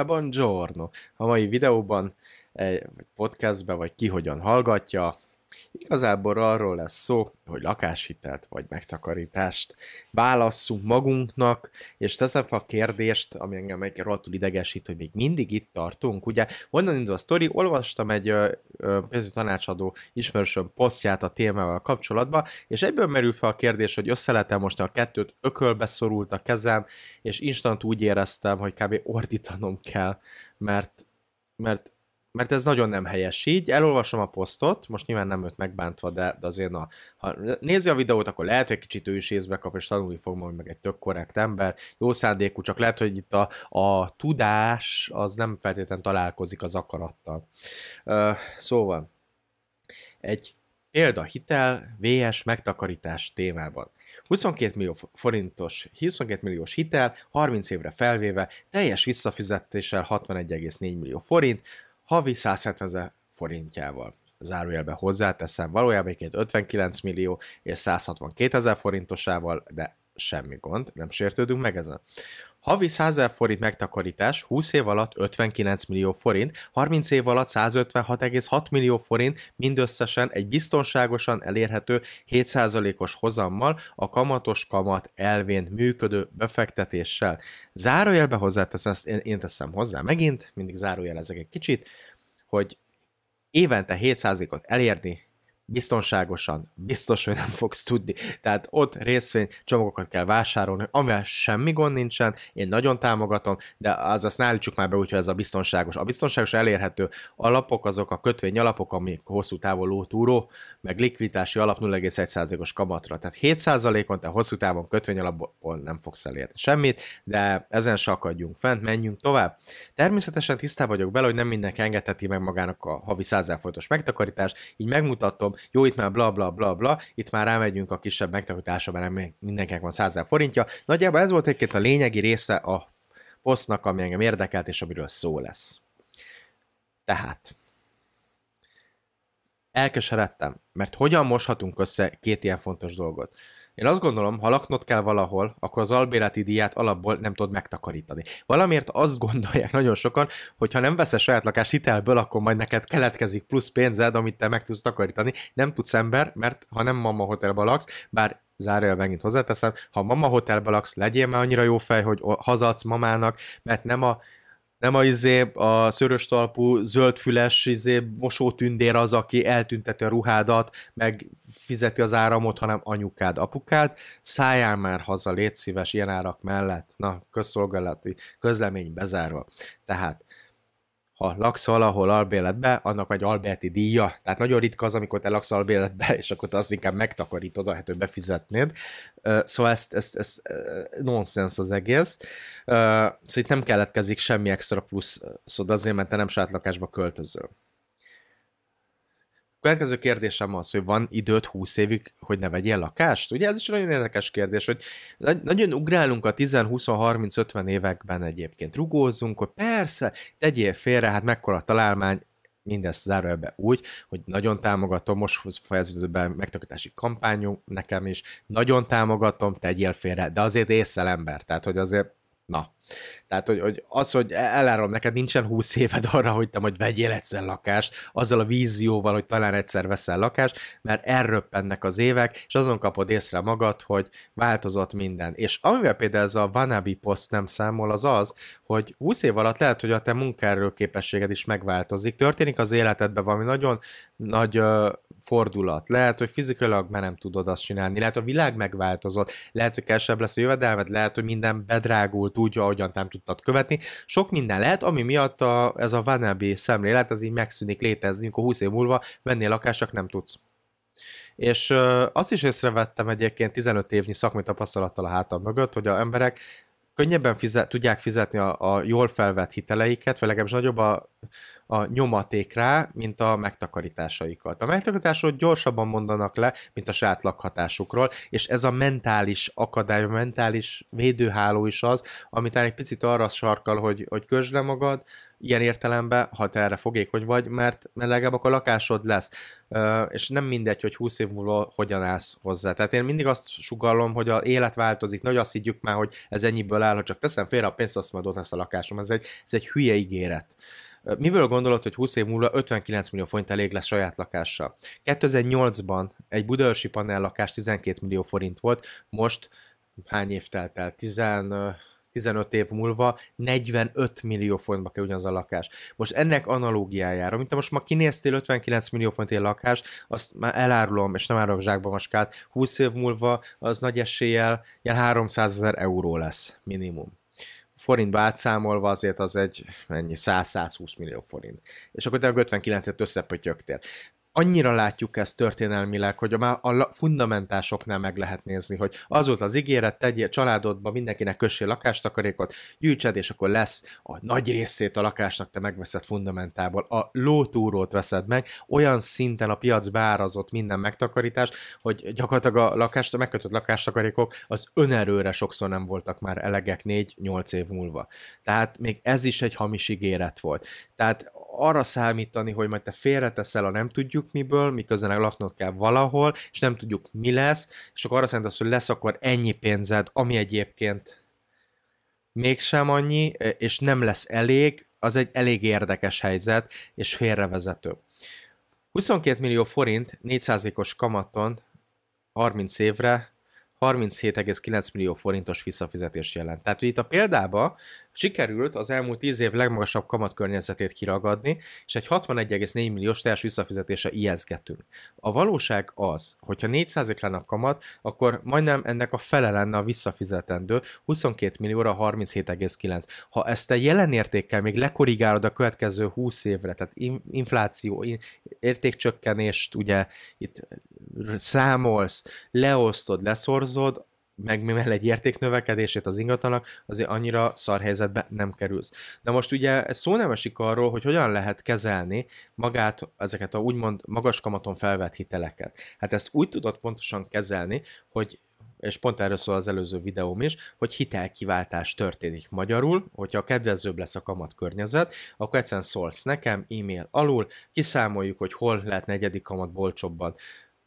Hát buongiorno! A mai videóban, eh, podcastben, vagy ki hogyan hallgatja, Igazából arról lesz szó, hogy lakáshitelt vagy megtakarítást válasszunk magunknak, és teszem fel a kérdést, ami engem egy rohadtul idegesít, hogy még mindig itt tartunk. Ugye onnan indul a sztori, olvastam egy pénzügyi tanácsadó ismerősöm posztját a témával kapcsolatban, és egyből merül fel a kérdés, hogy összeletem most a kettőt, ökölbe szorult a kezem, és instant úgy éreztem, hogy kb. ordítanom kell, mert, mert mert ez nagyon nem helyes így. Elolvasom a posztot, most nyilván nem őt megbántva, de, de azért na, ha nézi a videót, akkor lehet, hogy kicsit ő is észbe kap, és tanulni fog majd meg egy tök korrekt ember, jó szándékú, csak lehet, hogy itt a, a tudás az nem feltétlenül találkozik az akarattal. Uh, szóval, egy példa hitel VS megtakarítás témában. 22 millió forintos, 22 milliós hitel, 30 évre felvéve, teljes visszafizetéssel 61,4 millió forint, havi 107 ezer forintjával. Zárójelbe hozzáteszem, valójában egyébként 59 millió és 162 ezer forintosával, de semmi gond, nem sértődünk meg ezen. Havi 100 000 forint megtakarítás 20 év alatt 59 millió forint, 30 év alatt 156,6 millió forint, mindösszesen egy biztonságosan elérhető 7%-os hozammal a kamatos kamat elvén működő befektetéssel. Zárójelbe hozzáteszem, ezt én, én teszem hozzá megint, mindig ezek egy kicsit, hogy évente 7%-ot elérni biztonságosan, biztos, hogy nem fogsz tudni. Tehát ott csomagokat kell vásárolni, amivel semmi gond nincsen, én nagyon támogatom, de az azt állítsuk már be hogyha ez a biztonságos. A biztonságos elérhető alapok azok a kötvény alapok, amik hosszú távon lótúró, meg likvitási alap 0,1%-os kamatra. Tehát 7%-on te hosszú távon kötvény alapból nem fogsz elérni semmit, de ezen se akadjunk fent, menjünk tovább. Természetesen tisztá vagyok bele, hogy nem mindenki engedheti meg magának a havi 100 fontos megtakarítást, így megmutatom, jó, itt már bla bla bla bla, itt már rámegyünk a kisebb megtakarításra, mert mindenkinek van 100 forintja. Nagyjából ez volt egyébként a lényegi része a posztnak, ami engem érdekelt, és amiről szó lesz. Tehát, elkeseredtem, mert hogyan moshatunk össze két ilyen fontos dolgot? Én azt gondolom, ha laknod kell valahol, akkor az albérleti díját alapból nem tudod megtakarítani. Valamiért azt gondolják nagyon sokan, hogy ha nem veszel saját lakás hitelből, akkor majd neked keletkezik plusz pénzed, amit te meg tudsz takarítani. Nem tudsz ember, mert ha nem mama hotelben laksz, bár zárja megint hozzáteszem, ha mama hotelben laksz, legyél már annyira jó fej, hogy hazadsz mamának, mert nem a nem a, izé, a szörös talpú, zöldfüles izé, mosótündér az, aki eltünteti a ruhádat, meg fizeti az áramot, hanem anyukád, apukád. Szálljál már haza, légy szíves, ilyen árak mellett. Na, közszolgálati közlemény bezárva. Tehát ha laksz valahol albéletbe, annak vagy albéleti díja. Tehát nagyon ritka az, amikor te laksz albéletbe, és akkor te azt inkább megtakarítod, ahelyett, hogy befizetnéd. Szóval ezt, ezt, ezt nonsens az egész. Szóval itt nem keletkezik semmi extra plusz, szóval azért, mert te nem saját lakásba költözöl. Következő kérdésem az, hogy van időt 20 évig, hogy ne vegyél lakást? Ugye ez is nagyon érdekes kérdés, hogy nagyon ugrálunk a 10-20-30-50 években egyébként. rugózzunk, hogy persze, tegyél félre, hát mekkora találmány, mindezt zárójelbe úgy, hogy nagyon támogatom, most fejeződött be megtakítási kampányunk nekem is, nagyon támogatom, tegyél félre, de azért észszel ember, tehát hogy azért, na. Tehát, hogy, hogy az, hogy e- elárom, neked nincsen húsz éved arra, hogy te majd vegyél egyszer lakást, azzal a vízióval, hogy talán egyszer veszel lakást, mert elröppennek az évek, és azon kapod észre magad, hogy változott minden. És amivel például ez a vanábi poszt nem számol, az az, hogy 20 év alatt lehet, hogy a te munkáról képességed is megváltozik. Történik az életedben valami nagyon nagy fordulat. Lehet, hogy fizikailag már nem tudod azt csinálni, lehet, hogy a világ megváltozott, lehet, hogy kevesebb lesz a jövedelmed, lehet, hogy minden bedrágult úgy, ahogyan nem tudod tudtad követni. Sok minden lehet, ami miatt a, ez a wannabe szemlélet, az így megszűnik létezni, amikor 20 év múlva venni lakások nem tudsz. És azt is észrevettem egyébként 15 évnyi szakmai tapasztalattal a hátam mögött, hogy a emberek könnyebben fizet, tudják fizetni a, a jól felvett hiteleiket, vagy legalábbis nagyobb a, a nyomaték rá, mint a megtakarításaikat. A megtakarításról gyorsabban mondanak le, mint a saját lakhatásukról, és ez a mentális akadály, a mentális védőháló is az, amit egy picit arra sarkal, hogy, hogy közsd le magad, ilyen értelemben, ha te erre fogékony vagy, mert, mert legalább akkor lakásod lesz, és nem mindegy, hogy 20 év múlva hogyan állsz hozzá. Tehát én mindig azt sugallom, hogy a élet változik, nagy azt higgyük már, hogy ez ennyiből áll, ha csak teszem félre a pénzt, azt majd ott lesz a lakásom. Ez egy, ez egy hülye ígéret. Miből gondolod, hogy 20 év múlva 59 millió forint elég lesz saját lakással? 2008-ban egy budaörsi lakás 12 millió forint volt, most hány év telt el? 10, 15 év múlva 45 millió forintba kerül ugyanaz a lakás. Most ennek analógiájára, mint te most ma kinéztél 59 millió egy lakást, azt már elárulom, és nem árulok zsákba maskát, 20 év múlva az nagy eséllyel ilyen 300 ezer euró lesz minimum forintba átszámolva azért az egy mennyi, 100-120 millió forint. És akkor te a 59-et összepötyögtél annyira látjuk ezt történelmileg, hogy a, a fundamentásoknál meg lehet nézni, hogy az volt az ígéret, tegyél családodba, mindenkinek kössél lakástakarékot, gyűjtsed, és akkor lesz a nagy részét a lakásnak te megveszed fundamentából, a lótúrót veszed meg, olyan szinten a piac beárazott minden megtakarítás, hogy gyakorlatilag a lakást, a megkötött lakástakarékok az önerőre sokszor nem voltak már elegek 4-8 év múlva. Tehát még ez is egy hamis ígéret volt. Tehát arra számítani, hogy majd te félreteszel a nem tudjuk miből, miközben laknod kell valahol, és nem tudjuk mi lesz, és akkor arra számítasz, hogy lesz akkor ennyi pénzed, ami egyébként mégsem annyi, és nem lesz elég, az egy elég érdekes helyzet, és félrevezető. 22 millió forint 4%-os kamaton 30 évre 37,9 millió forintos visszafizetést jelent. Tehát itt a példába sikerült az elmúlt 10 év legmagasabb kamatkörnyezetét kiragadni, és egy 61,4 milliós teljes visszafizetése ijeszgetünk. A valóság az, hogyha 400 lenne a kamat, akkor majdnem ennek a fele lenne a visszafizetendő, 22 millióra 37,9. Ha ezt a jelen értékkel még lekorrigálod a következő 20 évre, tehát infláció, értékcsökkenést ugye itt számolsz, leosztod, leszorzod, árazod, meg mivel egy értéknövekedését az ingatlanak, azért annyira szar helyzetbe nem kerülsz. De most ugye ez szó nem esik arról, hogy hogyan lehet kezelni magát, ezeket a úgymond magas kamaton felvett hiteleket. Hát ezt úgy tudod pontosan kezelni, hogy és pont erről szól az előző videóm is, hogy hitelkiváltás történik magyarul, hogyha kedvezőbb lesz a kamat környezet, akkor egyszerűen szólsz nekem e-mail alul, kiszámoljuk, hogy hol lehet negyedik kamat bolcsobban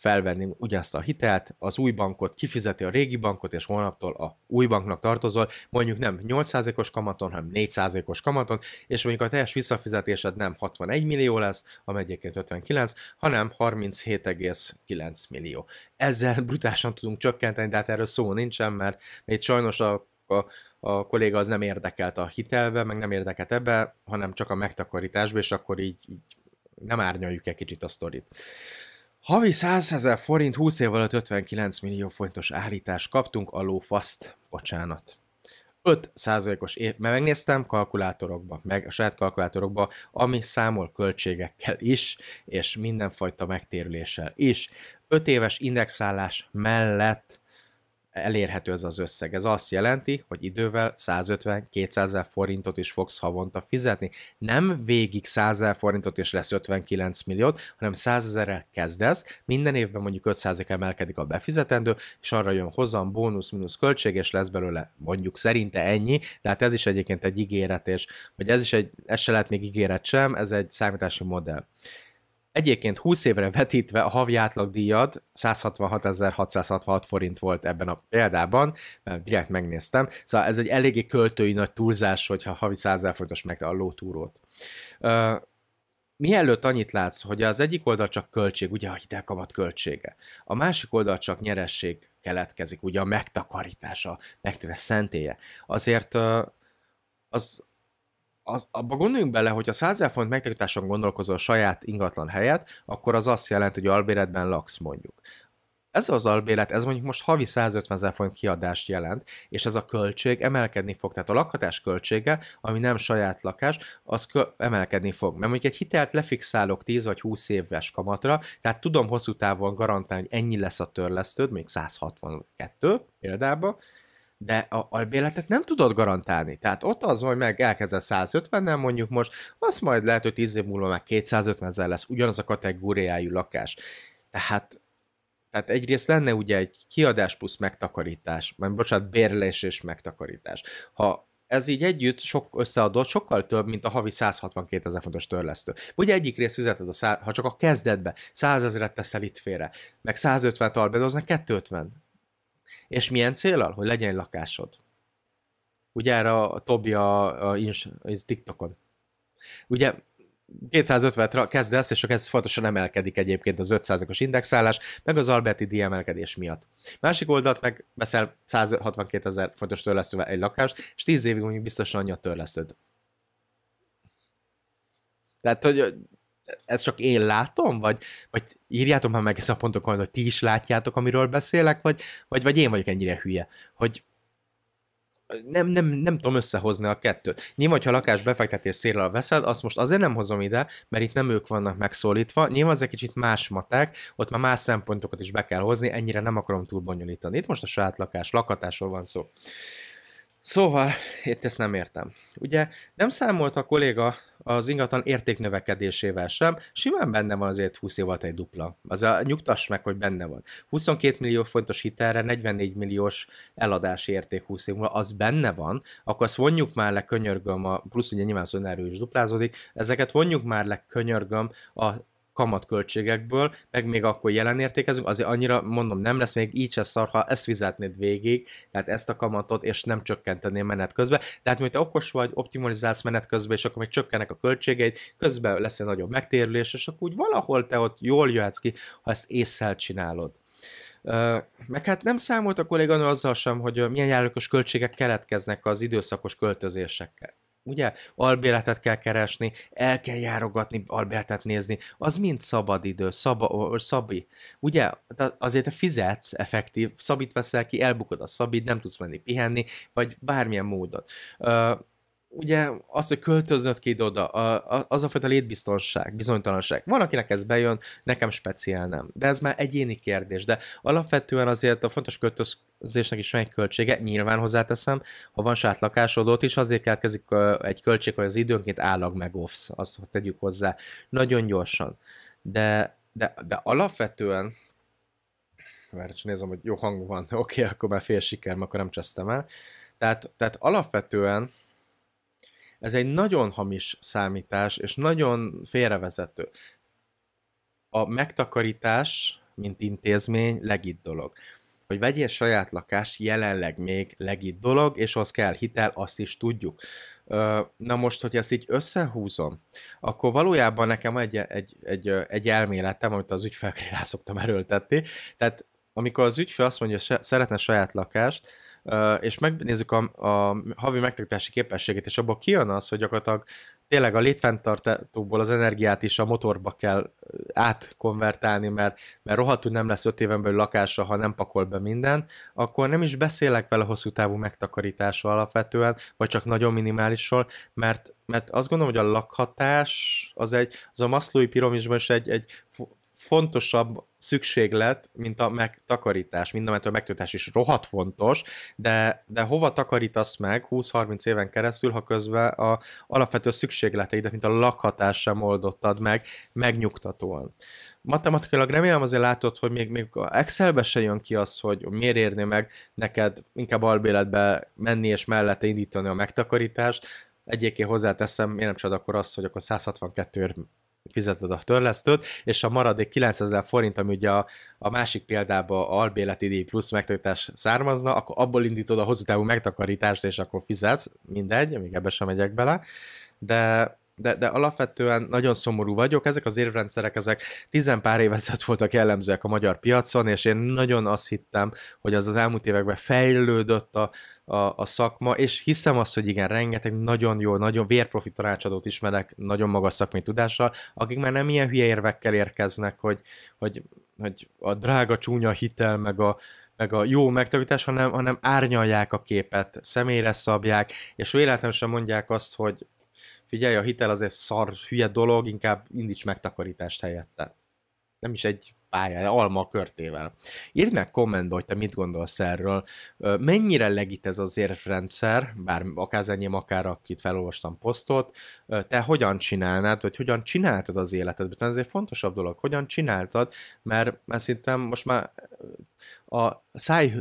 felvenni ugyanazt a hitelt, az új bankot kifizeti a régi bankot, és holnaptól a új banknak tartozol, mondjuk nem 8%-os kamaton, hanem 4%-os kamaton, és mondjuk a teljes visszafizetésed nem 61 millió lesz, amely egyébként 59, hanem 37,9 millió. Ezzel brutálisan tudunk csökkenteni, de hát erről szó nincsen, mert itt sajnos a a, a kolléga az nem érdekelt a hitelbe, meg nem érdekelt ebbe, hanem csak a megtakarításba, és akkor így, így nem árnyaljuk egy kicsit a sztorit. Havi 100 ezer forint, 20 év alatt 59 millió forintos állítás kaptunk, a lófaszt, bocsánat. 5 százalékos, év, mert megnéztem kalkulátorokba, meg a saját kalkulátorokba, ami számol költségekkel is, és mindenfajta megtérüléssel is. 5 éves indexálás mellett elérhető ez az összeg. Ez azt jelenti, hogy idővel 150-200 forintot is fogsz havonta fizetni. Nem végig 100 forintot és lesz 59 milliót, hanem 100 ezerrel kezdesz, minden évben mondjuk 500 emelkedik a befizetendő, és arra jön hozzám bónusz, mínusz költség, és lesz belőle mondjuk szerinte ennyi, de hát ez is egyébként egy ígéret, és vagy ez is egy, ez se lehet még ígéret sem, ez egy számítási modell. Egyébként 20 évre vetítve a havi átlagdíjad 166.666 forint volt ebben a példában, mert direkt megnéztem, szóval ez egy eléggé költői nagy túlzás, hogyha havi 100 forintos meg a lótúrót. Uh, mielőtt annyit látsz, hogy az egyik oldal csak költség, ugye a hitelkamat költsége, a másik oldal csak nyeresség keletkezik, ugye a megtakarítása, megtűnő szentélye, azért uh, az az, abba gondoljunk bele, hogy a 100 ezer font megtakarításon gondolkozol a saját ingatlan helyet, akkor az azt jelenti, hogy albéletben laksz mondjuk. Ez az albélet, ez mondjuk most havi 150 ezer font kiadást jelent, és ez a költség emelkedni fog. Tehát a lakhatás költsége, ami nem saját lakás, az emelkedni fog. Mert mondjuk egy hitelt lefixálok 10 vagy 20 éves kamatra, tehát tudom hosszú távon garantálni, hogy ennyi lesz a törlesztőd, még 162 példába, de a albéletet nem tudod garantálni. Tehát ott az, hogy meg elkezdett 150 nem mondjuk most, azt majd lehet, hogy 10 év múlva meg 250 ezer lesz ugyanaz a kategóriájú lakás. Tehát, tehát egyrészt lenne ugye egy kiadás plusz megtakarítás, mert bocsánat, bérlés és megtakarítás. Ha ez így együtt sok összeadott, sokkal több, mint a havi 162 ezer fontos törlesztő. Ugye egyik rész fizeted, a szá- ha csak a kezdetbe 100 ezeret teszel itt félre, meg 150 talbed, az 250 és milyen célral? Hogy legyen lakásod. Ugye erre a Tobi a, a, a TikTokon. Ugye 250-re kezdesz, és akkor ez fontosan emelkedik egyébként az 500-os indexálás, meg az Alberti díj emelkedés miatt. Másik oldalt meg veszel 162 ezer fontos törlesztővel egy lakást, és 10 évig mondjuk biztosan annyi a törlesztőd. Tehát, hogy ezt csak én látom, vagy, vagy írjátok már meg ezt a pontokon, hogy ti is látjátok, amiről beszélek, vagy, vagy, vagy én vagyok ennyire hülye, hogy nem, nem, nem tudom összehozni a kettőt. Nyilván, ha lakás befektetés szélrel veszed, azt most azért nem hozom ide, mert itt nem ők vannak megszólítva, nyilván az egy kicsit más matek, ott már más szempontokat is be kell hozni, ennyire nem akarom túl bonyolítani. Itt most a saját lakás, lakatásról van szó. Szóval, itt ezt nem értem. Ugye nem számolt a kolléga az ingatlan értéknövekedésével sem, simán benne van azért 20 év alatt egy dupla. Az a, nyugtass meg, hogy benne van. 22 millió fontos hitelre 44 milliós eladási érték 20 év múlva, az benne van, akkor azt vonjuk már le, könyörgöm, a, plusz ugye nyilván az önerő is duplázódik, ezeket vonjuk már le, könyörgöm a kamatköltségekből, meg még akkor jelen értékezünk, azért annyira mondom, nem lesz még így se szar, ha ezt fizetnéd végig, tehát ezt a kamatot, és nem csökkentenél menet közben. Tehát, hogy te okos vagy, optimalizálsz menet közben, és akkor még csökkenek a költségeid, közben lesz egy nagyobb megtérülés, és akkor úgy valahol te ott jól jöhetsz ki, ha ezt észre csinálod. meg hát nem számolt a kolléganő azzal sem, hogy milyen járulékos költségek keletkeznek az időszakos költözésekkel ugye? Albéletet kell keresni, el kell járogatni, albéletet nézni, az mind idő, szaba, szabi. Ugye, azért te fizetsz effektív, szabit veszel ki, elbukod a szabit, nem tudsz menni pihenni, vagy bármilyen módon ugye az, hogy költöznöd ki oda, az a fajta létbiztonság, bizonytalanság. Van, akinek ez bejön, nekem speciál nem. De ez már egyéni kérdés. De alapvetően azért a fontos költözésnek is van egy költsége, nyilván hozzáteszem, ha van saját lakásodot is, azért keletkezik egy költség, hogy az időnként állag meg offs, azt tegyük hozzá, nagyon gyorsan. De, de, de alapvetően mert csak nézem, hogy jó hang van, oké, okay, akkor már fél siker, akkor nem csesztem el. Tehát, tehát alapvetően ez egy nagyon hamis számítás, és nagyon félrevezető. A megtakarítás, mint intézmény, legit dolog. Hogy vegyél saját lakást, jelenleg még legit dolog, és az kell hitel, azt is tudjuk. Na most, hogy ezt így összehúzom, akkor valójában nekem egy, egy, egy, egy elméletem, amit az ügyfelkére rá szoktam erőltetni. Tehát amikor az ügyfél azt mondja, hogy szeretne saját lakást, és megnézzük a, a havi megtartási képességét, és abból kijön az, hogy gyakorlatilag tényleg a létfenntartóból az energiát is a motorba kell átkonvertálni, mert, mert rohadtul nem lesz öt éven belül lakása, ha nem pakol be minden, akkor nem is beszélek vele hosszú távú megtakarítása alapvetően, vagy csak nagyon minimálisról, mert, mert azt gondolom, hogy a lakhatás az egy, az a maszlói piramisban is egy, egy fontosabb szükséglet, mint a megtakarítás. Mind a megtakarítás is rohadt fontos, de, de hova takarítasz meg 20-30 éven keresztül, ha közben a alapvető szükségleteidet, mint a lakhatás sem oldottad meg megnyugtatóan. Matematikailag remélem azért látod, hogy még, még Excelbe se jön ki az, hogy miért érni meg neked inkább albéletbe menni és mellette indítani a megtakarítást, Egyébként hozzáteszem, én nem csak akkor azt, hogy akkor 162 fizeted a törlesztőt, és a maradék 9000 forint, ami ugye a, a másik példában a albéleti díj plusz megtakarítás származna, akkor abból indítod a hosszú távú megtakarítást, és akkor fizetsz, mindegy, még ebbe sem megyek bele, de de, de alapvetően nagyon szomorú vagyok. Ezek az érvrendszerek, ezek tizen pár év ezelőtt voltak jellemzőek a magyar piacon, és én nagyon azt hittem, hogy az az elmúlt években fejlődött a, a, a szakma, és hiszem azt, hogy igen, rengeteg nagyon jó, nagyon vérprofit tanácsadót ismerek, nagyon magas szakmai tudással, akik már nem ilyen hülye érvekkel érkeznek, hogy, hogy, hogy a drága csúnya hitel, meg a, meg a jó megtakarítás, hanem, hanem árnyalják a képet, személyre szabják, és véletlenül sem mondják azt, hogy figyelj, a hitel azért szar, hülye dolog, inkább indíts megtakarítást helyette. Nem is egy pályája, alma a körtével. Írd meg kommentbe, hogy te mit gondolsz erről. Mennyire legit ez az érvrendszer, bár akár enyém, akár akit felolvastam posztot, te hogyan csinálnád, vagy hogyan csináltad az életedben? Ez egy fontosabb dolog, hogyan csináltad, mert, mert szerintem most már a száj,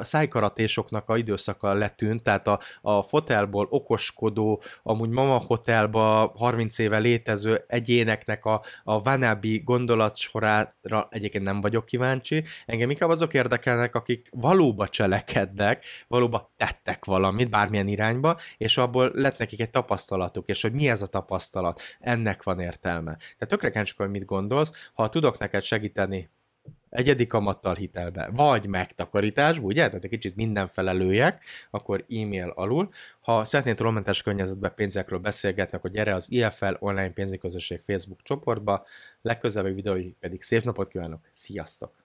szájkaratésoknak a időszaka letűnt, tehát a, a fotelból okoskodó, amúgy mama hotelba 30 éve létező egyéneknek a, a vanábi gondolatsorára egyébként nem vagyok kíváncsi. Engem inkább azok érdekelnek, akik valóban cselekednek, valóban tettek valamit, bármilyen irányba, és abból lett nekik egy tapasztalatuk, és hogy mi ez a tapasztalat, ennek van értelme. Tehát tökre csak, hogy mit gondolsz, ha tudok neked segíteni egyedi kamattal hitelbe, vagy megtakarításba, ugye? Tehát egy kicsit mindenfelelőjek, akkor e-mail alul. Ha szeretnél rommentes környezetben pénzekről beszélgetni, akkor gyere az IFL online pénzügyi közösség Facebook csoportba. Legközelebbi videói pedig szép napot kívánok. Sziasztok!